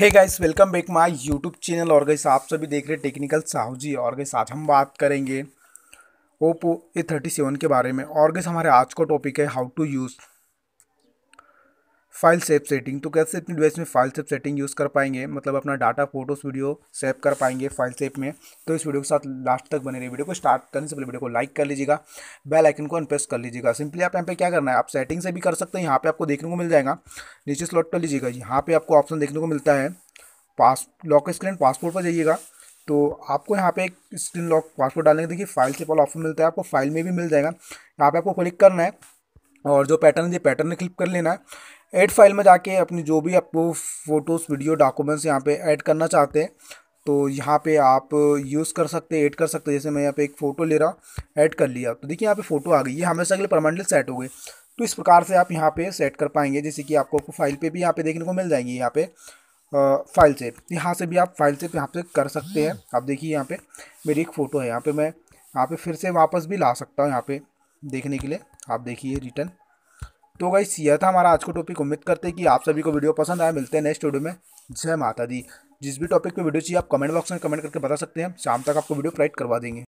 hey guys welcome back my YouTube channel और guys आप सभी देख रहे हैं टेक्निकल साहू जी और गैस आज हम बात करेंगे ओप्पो ए थर्टी सेवन के बारे में और गैस हमारे आज का टॉपिक है हाउ टू यूज़ फाइल सेप सेटिंग तो कैसे अपनी डिवाइस में फाइल सेप सेटिंग यूज़ कर पाएंगे मतलब अपना डाटा फोटोस वीडियो सेव कर पाएंगे फाइल सेप में तो इस वीडियो के साथ लास्ट तक बने रही वीडियो को स्टार्ट करने से पहले वीडियो को लाइक कर लीजिएगा बेल आइकन को अनप्रेस कर लीजिएगा सिंपली आप यहाँ पे क्या करना है आप सेटिंग से भी कर सकते हैं यहाँ पर आपको देखने को मिल जाएगा नीचे स्लॉट कर लीजिएगा यहाँ पर आपको ऑप्शन देखने को मिलता है पास लॉक स्क्रीन पासपोर्ट पर जाइएगा तो आपको यहाँ पे एक स्क्रीन लॉक पासपोर्ट डालने के देखिए फाइल से वाला ऑप्शन मिलता है आपको फाइल में भी मिल जाएगा यहाँ पे आपको क्लिक करना है और जो पैटर्न है पैटर्न में क्लिक कर लेना है एड फाइल में जाके अपनी जो भी आपको फ़ोटोज़ वीडियो डॉक्यूमेंट्स यहाँ पे ऐड करना चाहते हैं तो यहाँ पे आप यूज़ कर सकते ऐड कर सकते जैसे मैं यहाँ पे एक फ़ोटो ले रहा ऐड कर लिया तो देखिए यहाँ पे फ़ोटो आ गई ये हमेशा के लिए परमानेंट सेट हो गई तो इस प्रकार से आप यहाँ पे सेट कर पाएंगे जैसे कि आपको फाइल पे भी यहाँ पे देखने को मिल जाएंगी यहाँ पे फाइल सेप यहाँ से भी आप फाइल सेप यहाँ पे कर सकते हैं आप देखिए यहाँ पे मेरी एक फ़ोटो है यहाँ पे मैं यहाँ पे फिर से वापस भी ला सकता हूँ यहाँ पे देखने के लिए आप देखिए रिटर्न तो गाइस यह था हमारा आज का टॉपिक उम्मीद करते हैं कि आप सभी को वीडियो पसंद आया मिलते हैं नेक्स्ट वीडियो में जय माता दी जिस भी टॉपिक पे वीडियो चाहिए आप कमेंट बॉक्स में कमेंट करके बता सकते हैं शाम तक आपको वीडियो प्रोवाइड करवा देंगे